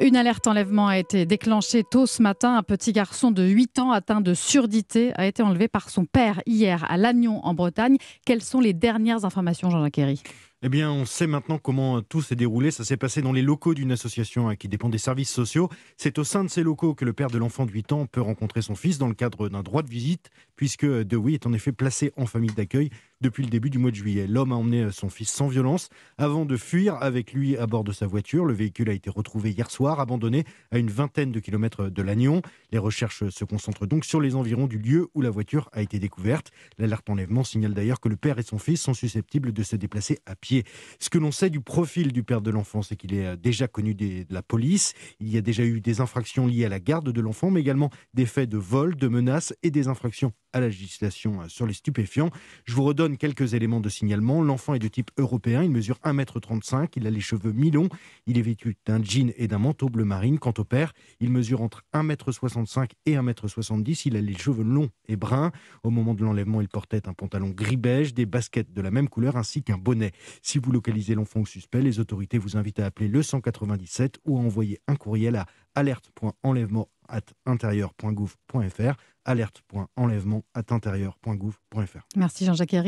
Une alerte enlèvement a été déclenchée tôt ce matin. Un petit garçon de 8 ans atteint de surdité a été enlevé par son père hier à Lannion en Bretagne. Quelles sont les dernières informations, Jean-Jacques eh bien, on sait maintenant comment tout s'est déroulé. Ça s'est passé dans les locaux d'une association hein, qui dépend des services sociaux. C'est au sein de ces locaux que le père de l'enfant de 8 ans peut rencontrer son fils dans le cadre d'un droit de visite, puisque Dewey est en effet placé en famille d'accueil depuis le début du mois de juillet. L'homme a emmené euh, son fils sans violence avant de fuir avec lui à bord de sa voiture. Le véhicule a été retrouvé hier soir, abandonné à une vingtaine de kilomètres euh, de Lannion. Les recherches euh, se concentrent donc sur les environs du lieu où la voiture a été découverte. L'alerte enlèvement signale d'ailleurs que le père et son fils sont susceptibles de se déplacer à pied ce que l'on sait du profil du père de l'enfant, c'est qu'il est euh, déjà connu de la police. Il y a déjà eu des infractions liées à la garde de l'enfant, mais également des faits de vol, de menaces et des infractions à la législation euh, sur les stupéfiants. Je vous redonne quelques éléments de signalement. L'enfant est de type européen, il mesure 1m35, il a les cheveux mi-longs, il est vêtu d'un jean et d'un manteau bleu marine. Quant au père, il mesure entre 1m65 et 1m70, il a les cheveux longs et bruns. Au moment de l'enlèvement, il portait un pantalon gris beige, des baskets de la même couleur ainsi qu'un bonnet. Si vous localisez l'enfant au suspect, les autorités vous invitent à appeler le 197 ou à envoyer un courriel à alerte.enlèvement at alerte.enlèvement at Merci Jean-Jacques